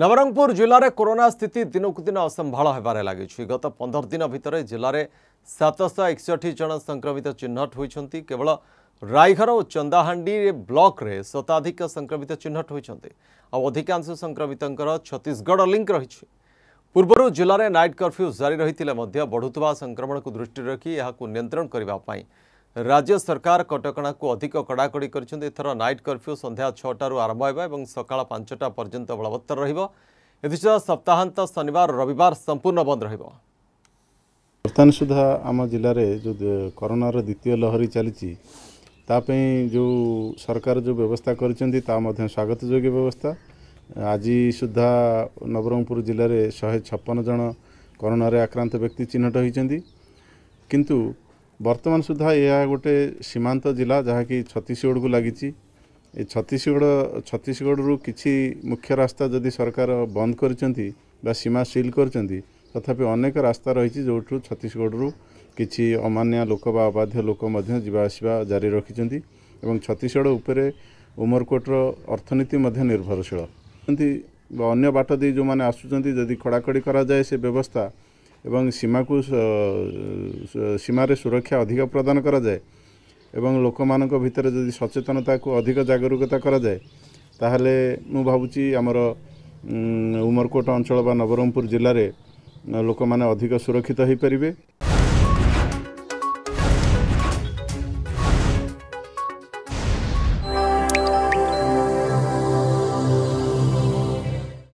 নবরঙ্গপুর জেলার করোনা স্থিতি দিনকু দিন অসম্ভাল হবার লাগিছে গত পনের দিন ভিতরে জেলার সাতশ একষঠি জন সংক্রমিত চিহ্নট হয়েছেন কেবল রায়ঘর ও চন্দাহাণ্ডি ব্লকরে শতাধিক সংক্রমিত চিহ্নট হয়েছেন আধিকাংশ সংক্রমিতঙ্কর ছত্তিশগড় লিঙ্ক রয়েছে পূর্বর জেলার নাইট কর্ফ্যু জারি রয়েছে বড়ুয়া সংক্রমণক দৃষ্টি রাখি এখন নিয়ন্ত্রণ করা ରାଜ୍ୟ ସରକାର କଟକଣାକୁ ଅଧିକ କଡ଼ାକଡ଼ି କରିଛନ୍ତି ଏଥର ନାଇଟ୍ କର୍ଫ୍ୟୁ ସନ୍ଧ୍ୟା ଛଅଟାରୁ ଆରମ୍ଭ ହେବ ଏବଂ ସକାଳ ପାଞ୍ଚଟା ପର୍ଯ୍ୟନ୍ତ ବଳବତ୍ତର ରହିବ ଏଥିସହ ସପ୍ତାହାନ୍ତ ଶନିବାର ରବିବାର ସମ୍ପୂର୍ଣ୍ଣ ବନ୍ଦ ରହିବ ବର୍ତ୍ତମାନ ସୁଦ୍ଧା ଆମ ଜିଲ୍ଲାରେ ଯେଉଁ କରୋନାର ଦ୍ୱିତୀୟ ଲହରୀ ଚାଲିଛି ତା ପାଇଁ ଯେଉଁ ସରକାର ଯେଉଁ ବ୍ୟବସ୍ଥା କରିଛନ୍ତି ତା ମଧ୍ୟ ସ୍ୱାଗତ ଯୋଗ୍ୟ ବ୍ୟବସ୍ଥା ଆଜି ସୁଦ୍ଧା ନବରଙ୍ଗପୁର ଜିଲ୍ଲାରେ ଶହେ ଛପନ ଜଣ କରୋନାରେ ଆକ୍ରାନ୍ତ ବ୍ୟକ୍ତି ଚିହ୍ନଟ ହୋଇଛନ୍ତି କିନ୍ତୁ ବର୍ତ୍ତମାନ ସୁଦ୍ଧା ଏହା ଗୋଟେ ସୀମାନ୍ତ ଜିଲ୍ଲା ଯାହାକି ଛତିଶଗଡ଼କୁ ଲାଗିଛି ଏ ଛତିଶଗଡ଼ ଛତିଶଗଡ଼ରୁ କିଛି ମୁଖ୍ୟ ରାସ୍ତା ଯଦି ସରକାର ବନ୍ଦ କରିଛନ୍ତି ବା ସୀମା ସିଲ୍ କରିଛନ୍ତି ତଥାପି ଅନେକ ରାସ୍ତା ରହିଛି ଯେଉଁଠୁ ଛତିଶଗଡ଼ରୁ କିଛି ଅମାନିଆ ଲୋକ ବା ଅବାଧ୍ୟ ଲୋକ ମଧ୍ୟ ଯିବା ଆସିବା ଜାରି ରଖିଛନ୍ତି ଏବଂ ଛତିଶଗଡ଼ ଉପରେ ଉମରକୋଟର ଅର୍ଥନୀତି ମଧ୍ୟ ନିର୍ଭରଶୀଳ ଏମିତି ବା ଅନ୍ୟ ବାଟ ଦେଇ ଯେଉଁମାନେ ଆସୁଛନ୍ତି ଯଦି କଡ଼ାକଡ଼ି କରାଯାଏ ସେ ବ୍ୟବସ୍ଥା ଏବଂ ସୀମାକୁ ସୀମାରେ ସୁରକ୍ଷା ଅଧିକ ପ୍ରଦାନ କରାଯାଏ ଏବଂ ଲୋକମାନଙ୍କ ଭିତରେ ଯଦି ସଚେତନତାକୁ ଅଧିକ ଜାଗରୁକତା କରାଯାଏ ତାହେଲେ ମୁଁ ଭାବୁଛି ଆମର ଉମରକୋଟ ଅଞ୍ଚଳ ବା ନବରଙ୍ଗପୁର ଜିଲ୍ଲାରେ ଲୋକମାନେ ଅଧିକ ସୁରକ୍ଷିତ ହୋଇପାରିବେ